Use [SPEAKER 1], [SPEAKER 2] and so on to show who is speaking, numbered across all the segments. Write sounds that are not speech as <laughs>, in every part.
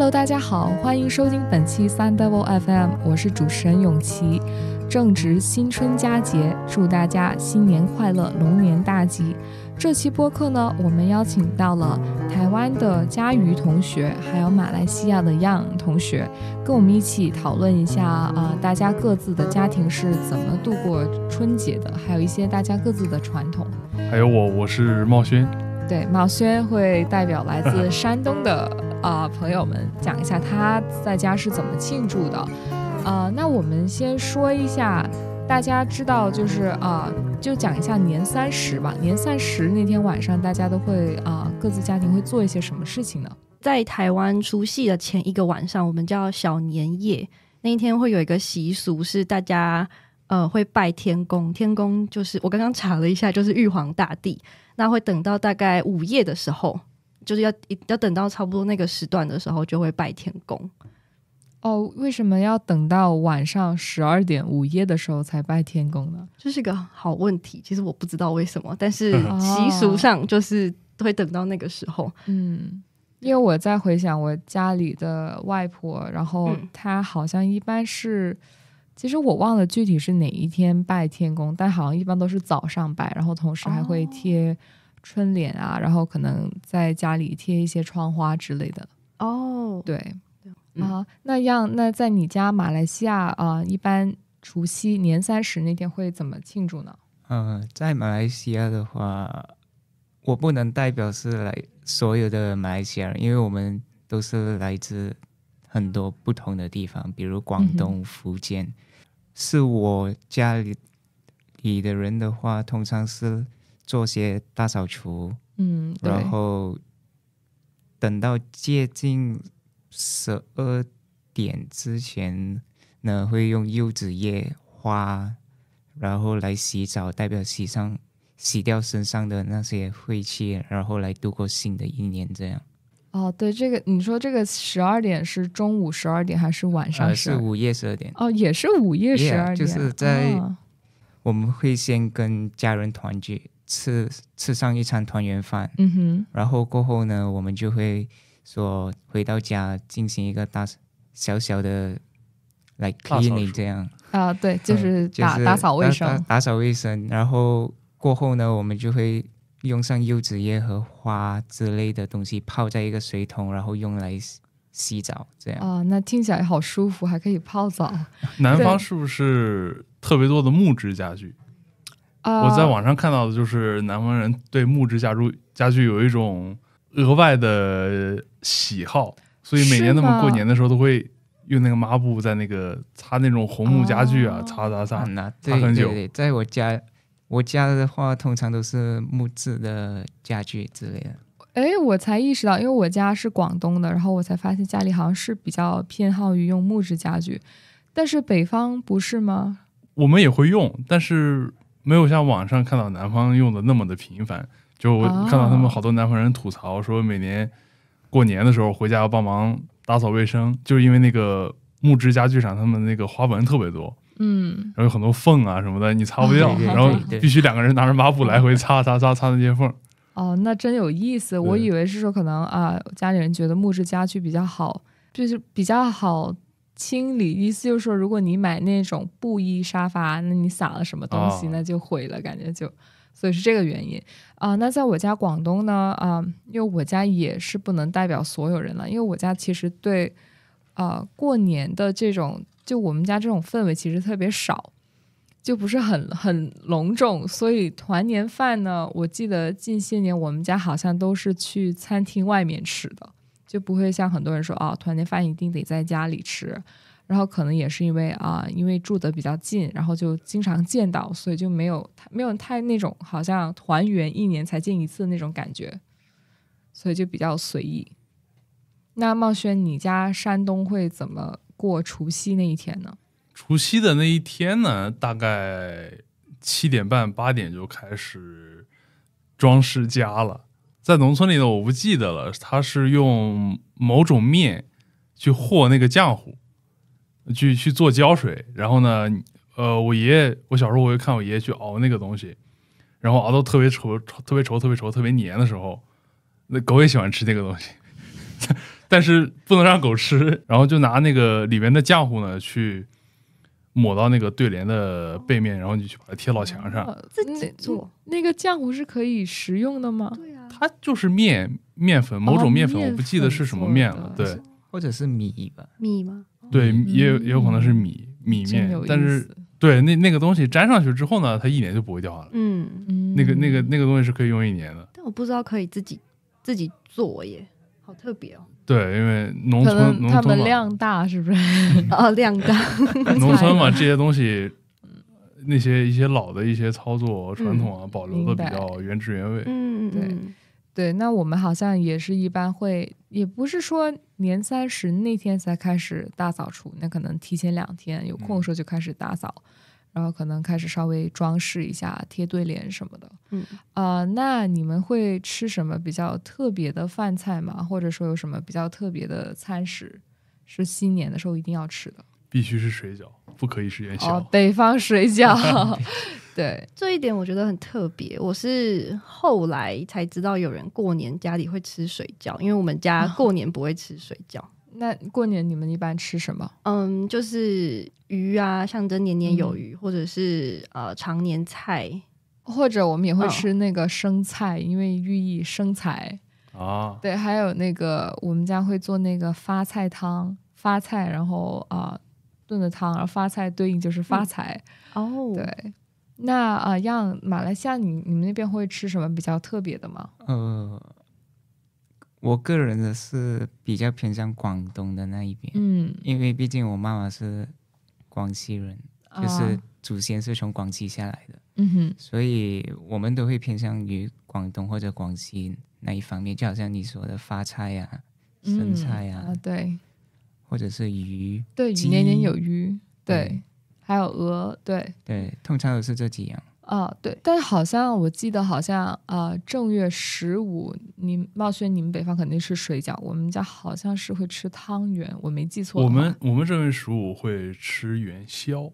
[SPEAKER 1] Hello，大家好，欢迎收听本期三 Double FM，我是主持人永琪。正值新春佳节，祝大家新年快乐，龙年大吉。这期播客呢，我们邀请到了台湾的佳瑜同学，还有马来西亚的 Yang 同学，跟我们一起讨论一下啊，大家各自的家庭是怎么度过春节的，还有一些大家各自的传统。
[SPEAKER 2] 还有我，我是茂轩。
[SPEAKER 1] 对，茂轩会代表来自山东的。啊，朋友们，讲一下他在家是怎么庆祝的。啊，那我们先说一下，大家知道就是啊，就讲一下年三十吧。年三十那天晚上，大家都会啊，各自家庭会做一些什么事情呢？在台湾
[SPEAKER 3] 除夕的前一个晚上，我们叫小年夜，那一天会有一个习俗是大家呃会拜天公，天公就是我刚刚查了一下，就是玉皇大帝。那会等到大概午夜的时候。就是要要等到差不多那个时段的时
[SPEAKER 1] 候，就会拜天公。哦，为什么要等到晚上十二点、午夜的时候才拜天公呢？
[SPEAKER 3] 这是个好问题。其实我不知道为什么，但是 <laughs> 习俗上
[SPEAKER 1] 就是会等到那个时候。嗯，因为我在回想我家里的外婆，然后她好像一般是，其实我忘了具体是哪一天拜天公，但好像一般都是早上拜，然后同时还会贴。春联啊，然后可能在家里贴一些窗花之类的。哦，对啊，那样那在你家马来西亚啊，一般除夕年三十那天会怎么庆祝呢？
[SPEAKER 4] 嗯，在马来西亚的话，我不能代表是来所有的马来西亚人，因为我们都是来自很多不同的地方，比如广东、福建。是我家里里的人的话，通常是。做些大扫除，嗯，然后等到接近十二点之前呢，会用柚子叶花，然后来洗澡，代表洗上洗掉身上的那些晦气，然后来度过新的一年。这样
[SPEAKER 1] 哦，对这个，你说这个十二点是中午十二点还是晚上？是午夜十二点哦，也是午夜十二点，就是在
[SPEAKER 4] 我们会先跟家人团聚。吃吃上一餐团圆饭，嗯哼，然后过后呢，我们就会说回到家进行一个大小小的来 cleaning 这样
[SPEAKER 1] 啊，对，就是打打扫卫生，
[SPEAKER 4] 打扫卫生。然后过后呢，我们就会用上柚子叶和花之类的东西泡在一个水桶，然后用来
[SPEAKER 2] 洗澡这样
[SPEAKER 1] 啊，那听起来好舒服，还可以泡澡。南方是
[SPEAKER 2] 不是特别多的木质家具？我在网上看到的就是南方人对木质家具家具有一种额外的喜好，所以每年那么过年的时候都会用那个抹布在那个擦那种红木家具啊，擦擦擦，擦很久。对，在我家，我家的话通常都是木质
[SPEAKER 4] 的家具之类的。
[SPEAKER 1] 哎，我才意识到，因为我家是广东的，然后我才发现家里好像是比较偏好于用木质家具，但是北方不是吗？
[SPEAKER 2] 我们也会用，但是。没有像网上看到南方用的那么的频繁，就我看到他们好多南方人吐槽说，每年过年的时候回家要帮忙打扫卫生，就是因为那个木质家具上他们那个花纹特别多，嗯，然后有很多缝啊什么的，你擦不掉，然后必须两个人拿着抹布来回擦擦擦擦那些缝。
[SPEAKER 1] 哦，那真有意思，我以为是说可能啊，家里人觉得木质家具比较好，就是比较好。清理意思就是说，如果你买那种布艺沙发，那你撒了什么东西，那就毁了，感觉就，所以是这个原因啊。那在我家广东呢，啊，因为我家也是不能代表所有人了，因为我家其实对，呃，过年的这种，就我们家这种氛围其实特别少，就不是很 <laughs> 很隆重，所以团年饭呢，我记得近些年我们家好像都是去餐厅外面吃的。就不会像很多人说哦，团年饭一定得在家里吃。然后可能也是因为啊，因为住的比较近，然后就经常见到，所以就没有没有太那种好像团圆一年才见一次那种感觉，所以就比较随意。那茂轩，你家山东会怎么过除夕那一天呢？
[SPEAKER 2] 除夕的那一天呢，大概七点半八点就开始装饰家了。在农村里呢，我不记得了。他是用某种面去和那个浆糊，去去做胶水。然后呢，呃，我爷爷，我小时候我就看我爷爷去熬那个东西，然后熬到特别稠、特别稠、特别稠、特别黏的时候，那狗也喜欢吃那个东西，<laughs> 但是不能让狗吃。然后就拿那个里面的浆糊呢，去抹到那个对联的背面，然后你去把它贴到墙上。
[SPEAKER 1] 自己做那个浆糊是可以食
[SPEAKER 2] 用的吗？对。它就是面面粉，某种面粉，我不记得是什么面了。对，
[SPEAKER 4] 或者是米吧，米吗？
[SPEAKER 2] 对，也也有可能是米米面，但是对那那个东西粘上去之后呢，它一年就不会掉了。嗯嗯，那个那个那个东西是可以用一年的。
[SPEAKER 3] 但我不知道可以自己自己做耶，好特别哦。
[SPEAKER 2] 对，因为农村他们
[SPEAKER 1] 量大，是不是？啊，<laughs> 量大，<laughs>
[SPEAKER 3] 农村嘛，<laughs>
[SPEAKER 2] 这些东西。那些一些老的一些操作传统啊，保留的比较原汁原味。
[SPEAKER 1] 嗯，对，对。那我们好像也是一般会，也不是说年三十那天才开始大扫除，那可能提前两天有空的时候就开始打扫，然后可能开始稍微装饰一下，贴对联什么的。嗯，啊，那你们会吃什么比较特别的饭菜吗？或者说有什么比较特别的餐食是新年的时候一定要吃的？
[SPEAKER 2] 必须是水饺，不可以是元宵。哦，
[SPEAKER 1] 北
[SPEAKER 3] 方水饺，<laughs> 对这一点我觉得很特别。我是后来才知道有人过年家里会吃水饺，因为我们家过年不会吃水饺。那过年你们一般吃什么？嗯，就是鱼啊，象征年年有余，
[SPEAKER 1] 或者是呃常年菜，或者我们也会吃那个生菜，因为寓意生财啊。对，还有那个我们家会做那个发菜汤，发菜，然后啊。炖的汤，而发菜对应就是发财哦。对，那啊样马来西亚你你们那边会吃什么比较特别的吗？
[SPEAKER 4] 呃，我个人的是比较偏向广东的那一边，嗯，因为毕竟我妈妈是广西人，就是祖先是从广西下来的，嗯哼，所以我们都会偏向于广东或者广西那一方面，就好像你说的发菜呀、生菜呀，啊对。或者是鱼，
[SPEAKER 1] 对，鱼年年有余，对，还有鹅，对，
[SPEAKER 4] 对，通常都是这几样
[SPEAKER 1] 啊，对。但好像我记得，好像啊，正月十五，你，冒轩你们北方肯定吃水饺，我们家好像是会吃汤圆，我没记错。我们
[SPEAKER 2] 我们正月十五会吃元宵，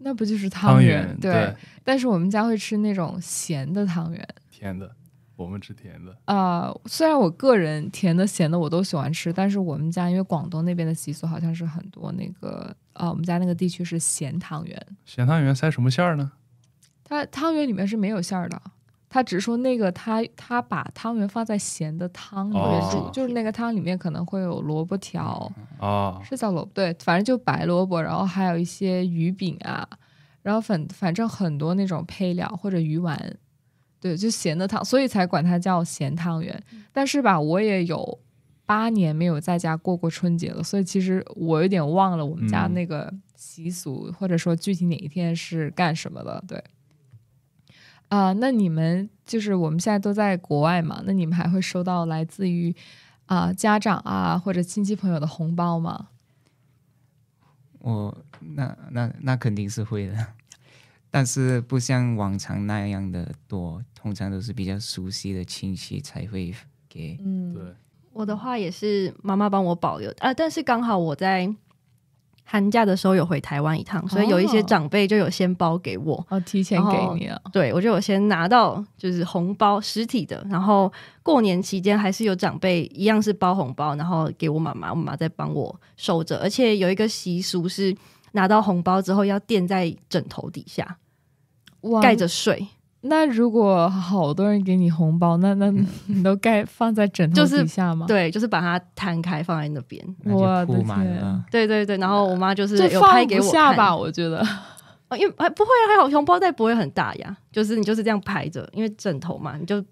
[SPEAKER 1] 那不就是汤圆？对，但是我们家会吃那种咸的汤圆。
[SPEAKER 2] 甜的。我们吃甜的
[SPEAKER 1] 啊，虽然我个人甜的咸的我都喜欢吃，但是我们家因为广东那边的习俗好像是很多那个啊，我们家那个地区是咸汤圆。
[SPEAKER 2] 咸汤圆塞什么馅儿呢？
[SPEAKER 1] 它汤圆里面是没有馅儿的，它只是说那个它它把汤圆放在咸的汤里面煮，就是那个汤里面可能会有萝卜条啊，是叫萝卜对，反正就白萝卜，然后还有一些鱼饼啊，然后反反正很多那种配料或者鱼丸。对，就咸的汤，所以才管它叫咸汤圆。但是吧，我也有八年没有在家过过春节了，所以其实我有点忘了我们家那个习俗，或者说具体哪一天是干什么的。对，啊，那你们就是我们现在都在国外嘛？那你们还会收到来自于啊家长啊或者亲戚朋友的红包吗？
[SPEAKER 4] 我那那那肯定是会的。但是不像往常那样的多，通常都是比较熟悉的亲戚才会给。嗯，对，
[SPEAKER 3] 我的话也是妈妈帮我保留啊。但是刚好我在寒假的时候有回台湾一趟，所以有一些长辈就有先包给我，哦，提前给你啊。对，我就有先拿到就是红包实体的，然后过年期间还是有长辈一样是包红包，然后给我妈妈，妈妈再帮我收着。而且有一个习俗是拿到红包之后要垫在枕
[SPEAKER 1] 头底下。盖着睡，那如果好多人给你红包，那那你都盖放在枕头底下吗？对，就
[SPEAKER 3] 是把它摊开放在那边。
[SPEAKER 1] 我的天！
[SPEAKER 3] 对对对，然后我妈就是有拍给我看吧，我
[SPEAKER 1] 觉得，<laughs>
[SPEAKER 3] 因为不会啊，还好红包袋不会很大呀，就是你就是这样排着，因为枕头嘛，你就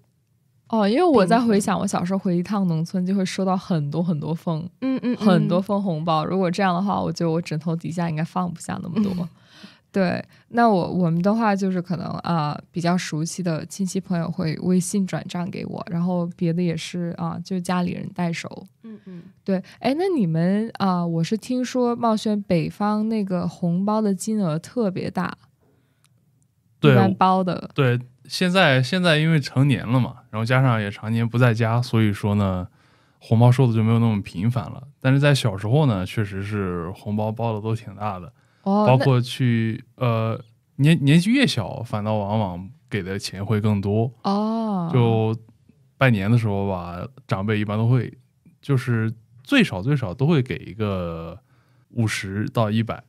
[SPEAKER 1] 哦。因为我在回想，我小时候回一趟农村就会收到很多很多封，嗯嗯，很多封红包。如果这样的话，我觉得我枕头底下应该放不下那么多。对，那我我们的话就是可能啊，比较熟悉的亲戚朋友会微信转账给我，然后别的也是啊，就家里人代收。嗯嗯，对。哎，那你们啊，我是听说茂轩北方那个红包的金额特别大，红包的。
[SPEAKER 2] 对，现在现在因为成年了嘛，然后加上也常年不在家，所以说呢，红包收的就没有那么频繁了。但是在小时候呢，确实是红包包的都挺大的。包括去呃年年纪越小，反倒往往给的钱会更多哦。就拜年的时候吧，长辈一般都会，就是最少最少都会给一个五十到一百。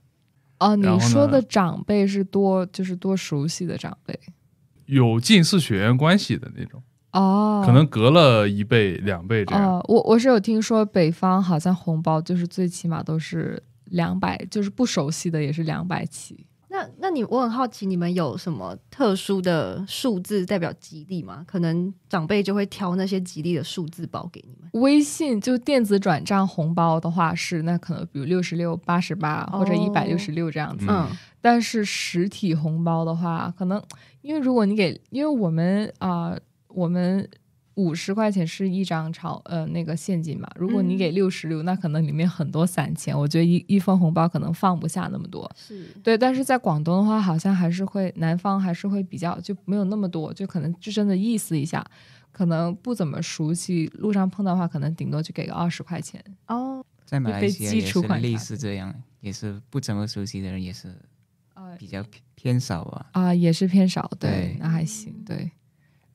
[SPEAKER 1] 哦，你说的长辈是多就是多熟悉的长辈，
[SPEAKER 2] 有近似血缘关系的那种
[SPEAKER 1] 哦，可能
[SPEAKER 2] 隔了一辈两辈这样。
[SPEAKER 1] 我我是有听说北方好像红包就是最起码都是。两百就是不熟悉的也是两百起。那那
[SPEAKER 3] 你我很好奇，你们有什么特殊的数字代表吉利吗？可能长辈就会挑那些吉利的数字包给
[SPEAKER 1] 你们。微信就电子转账红包的话是那可能比如六十六、八十八或者一百六十六这样子。嗯。但是实体红包的话，可能因为如果你给，因为我们啊我们。五十块钱是一张钞呃那个现金嘛，如果你给六十六，那可能里面很多散钱。我觉得一一份红包可能放不下那么多。对。但是在广东的话，好像还是会南方还是会比较就没有那么多，就可能就真的意思一下，可能不怎么熟悉，路上碰到的话，可能顶多就给个二十块钱。哦，
[SPEAKER 2] 在马来西亚也是类
[SPEAKER 4] 似这样，也是不怎么熟悉的人也是，比较偏少啊。
[SPEAKER 1] 啊，也是偏少，对，那还行，对。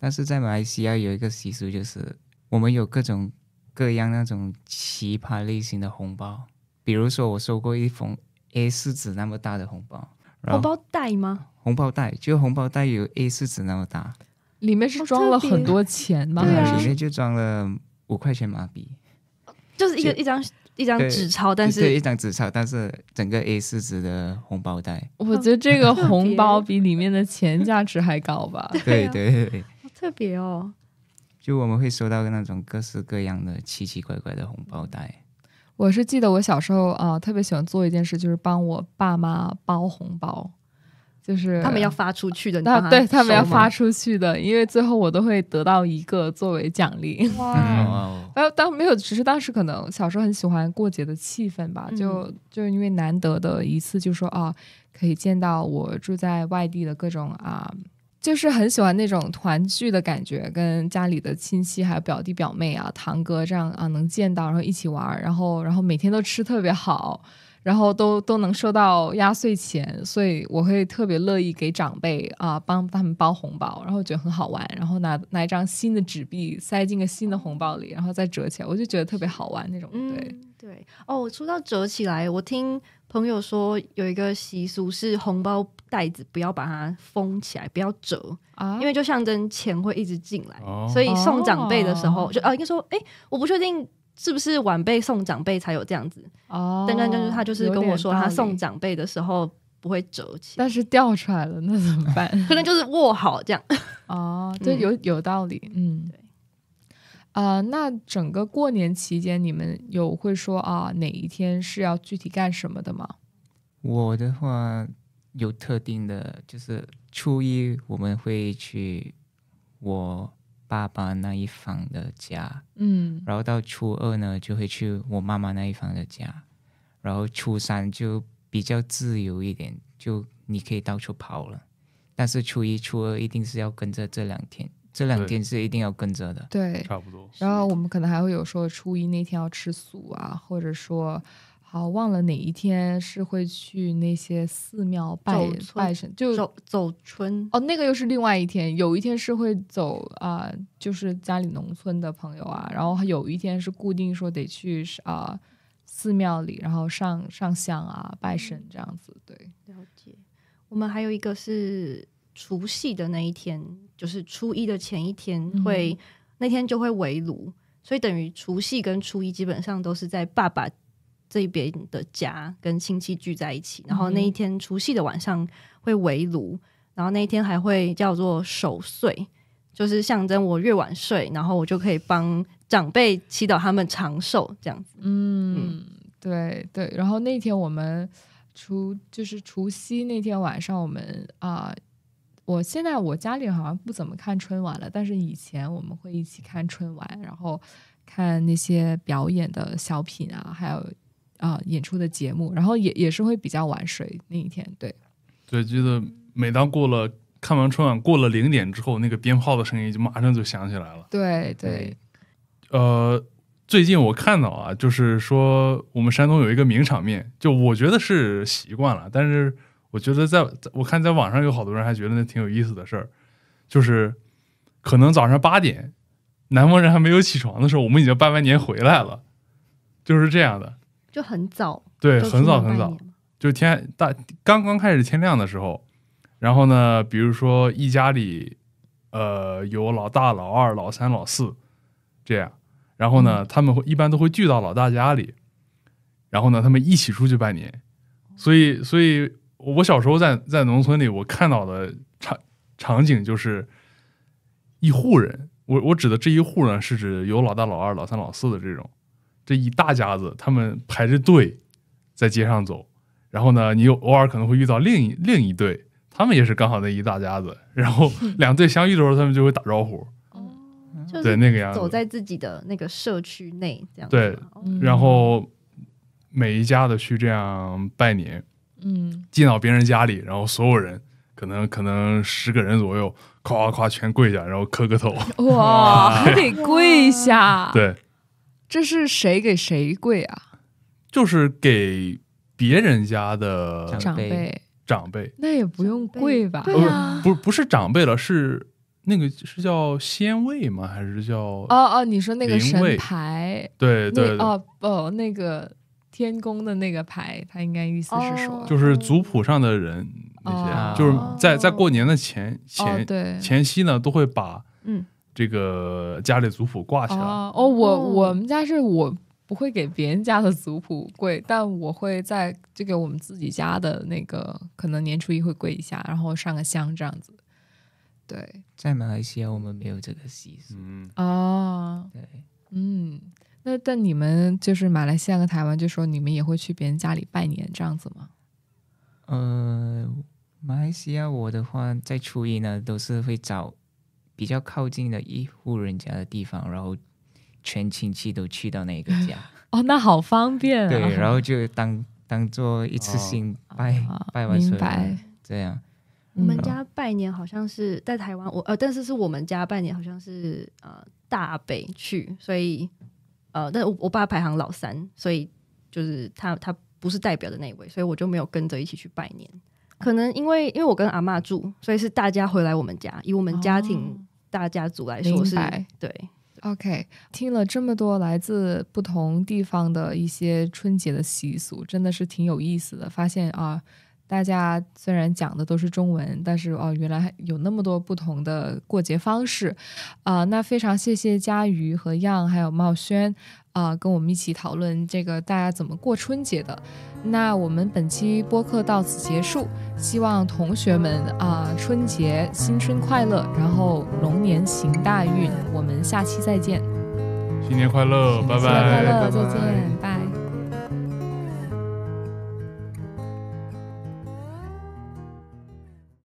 [SPEAKER 4] 但是在马来西亚有一个习俗，就是我们有各种各样那种奇葩类型的红包。比如说，我收过一封 A 四纸那么大的红包。红包袋吗？红包袋，就红包袋有 A 四纸那么大，
[SPEAKER 1] 里面是装
[SPEAKER 3] 了很多钱吗？对，里面
[SPEAKER 4] 就装了五块钱马币，
[SPEAKER 3] 就是一个一张一张纸钞，但是对一
[SPEAKER 4] 张纸钞，但是整个 A 四纸的红包袋。
[SPEAKER 1] 我觉得这个红包比里面的钱价值还高吧？对对对。特别哦，
[SPEAKER 4] 就我们会收到那种各式各样的奇奇怪怪的红包袋。
[SPEAKER 1] 我是记得我小时候啊，特别喜欢做一件事，就是帮我爸妈包红包，就是他们要发出去的。他对他们要发出去的，因为最后我都会得到一个作为奖励。哇！哎，当没有，只是当时可能小时候很喜欢过节的气氛吧，就就是因为难得的一次，就说啊，可以见到我住在外地的各种啊。就是很喜欢那种团聚的感觉，跟家里的亲戚还有表弟表妹啊、堂哥这样啊能见到，然后一起玩，然后然后每天都吃特别好，然后都都能收到压岁钱，所以我会特别乐意给长辈啊帮帮他们包红包，然后觉得很好玩，然后拿拿一张新的纸币塞进个新的红包里，然后再折起来，我就觉得特别好玩那种。对对哦，
[SPEAKER 3] 说到折起来，我听朋友说有一个习俗是红包。袋子不要把它封起来，不要折，啊、因为就象征钱会一直进来。所以送长辈的时候，就啊，应该说，哎，我不确定是不是晚辈送长辈才有这样子。哦，但但就是他就是跟我说，他送长辈的时候不会折起
[SPEAKER 1] 但是掉出来了，那怎么办？<laughs> 可能就是握好这样。哦，这有有道理，嗯。对。啊，那整个过年期间，你们有会说啊，哪一天是要具体干什么的吗？
[SPEAKER 4] 我的话。有特定的，就是初一我们会去我爸爸那一方的家，嗯，然后到初二呢就会去我妈妈那一方的家，然后初三就比较自由一点，就你可以到处跑了，但是初一、初二一定是要跟着这两天，这两天是一定要跟着的，对，差不多。
[SPEAKER 1] 然后我们可能还会有说初一那天要吃素啊，或者说。好，忘了哪一天是会去那些寺庙拜拜神，就走走春哦。那个又是另外一天，有一天是会走啊，就是家里农村的朋友啊。然后有一天是固定说得去啊寺庙里，然后上上香啊，拜神这样子。对，了解。
[SPEAKER 3] 我们还有一个是除夕的那一天，就是初一的前一天，会那天就会围炉，所以等于除夕跟初一基本上都是在爸爸。这一边的家跟亲戚聚在一起，然后那一天除夕的晚上会围炉，然后那一天还会叫做守岁，就是象征我越晚睡，然后我就可以帮长辈祈祷他们长寿这样子。
[SPEAKER 1] 嗯，对对。然后那天我们除就是除夕那天晚上，我们啊，我现在我家里好像不怎么看春晚了，但是以前我们会一起看春晚，然后看那些表演的小品啊，还有。啊，演出的节目，然后也也是会比较晚睡那一天，对。
[SPEAKER 2] 对，记得每当过了看完春晚过了零点之后，那个鞭炮的声音就马上就响起来了。
[SPEAKER 1] 对对。
[SPEAKER 2] 呃，最近我看到啊，就是说我们山东有一个名场面，就我觉得是习惯了，但是我觉得在我看在网上有好多人还觉得那挺有意思的事儿，就是可能早上八点，南方人还没有起床的时候，我们已经拜完年回来了，就是这样的。
[SPEAKER 3] 就很早，对，很早很早，
[SPEAKER 2] 就天大刚刚开始天亮的时候，然后呢，比如说一家里，呃，有老大、老二、老三、老四这样，然后呢，他们会一般都会聚到老大家里，然后呢，他们一起出去拜年，所以，所以我小时候在在农村里，我看到的场场景就是一户人，我我指的这一户呢，是指有老大、老二、老三、老四的这种。这一大家子，他们排着队在街上走，然后呢，你又偶尔可能会遇到另一另一队，他们也是刚好那一大家子，然后两队相遇的时候，他们就会打招呼。
[SPEAKER 3] 就是对那个样子。走在自己的那个社区内，这样对。然
[SPEAKER 2] 后每一家的去这样拜年，嗯，进到别人家里，然后所有人可能可能十个人左右，咵咵咵全跪下，然后磕个头。哇，<laughs> 还得
[SPEAKER 1] 跪下？对。这是谁给谁跪啊？
[SPEAKER 2] 就是给别人家的长辈长辈，
[SPEAKER 1] 那也不用跪吧？
[SPEAKER 2] 不不不是长辈了，是那个是叫先位吗？还是叫哦哦？
[SPEAKER 1] 你说那个神牌？对对哦哦，那个天宫的那个牌，他应该意思是说，就
[SPEAKER 2] 是族谱上的人那些，就是在在过年的前前对前夕呢，都会把嗯。这个家里族谱挂起来哦，
[SPEAKER 1] 我我们家是我不会给别人家的族谱跪，但我会在这个我们自己家的那个可能年初一会跪一下，然后上个香这样子。对，
[SPEAKER 4] 在马来西亚我们没有这个习俗
[SPEAKER 1] 啊。对，嗯，那但你们就是马来西亚和台湾，就说你们也会去别人家里拜年这样子吗？
[SPEAKER 4] 呃，马来西亚我的话在初一呢都是会找。比较靠近的一户人家的地方，然后全亲戚都去到那个
[SPEAKER 1] 家。<laughs> 哦，那好方便。对，然
[SPEAKER 4] 后就当当做一次性拜拜完，所以这样。我们家
[SPEAKER 3] 拜年好像是在台湾，我呃，但是是我们家拜年好像是呃大北去，所以呃，但我我爸排行老三，所以就是他他不是代表的那位，所以我就没有跟着一起去拜年。可能因为因为我跟阿妈住，所以是大家回来我们家，以我们家庭。大家族来说是，
[SPEAKER 1] 对，OK，听了这么多来自不同地方的一些春节的习俗，真的是挺有意思的。发现啊，大家虽然讲的都是中文，但是哦，原来有那么多不同的过节方式啊。那非常谢谢嘉瑜和样还有茂轩啊，跟我们一起讨论这个大家怎么过春节的。那我们本期播客到此结束。希望同学们啊，春节新春快乐，然后龙年行大运。我们下期再见。
[SPEAKER 2] 新年快乐，拜拜。新年快乐，再见，
[SPEAKER 4] 拜。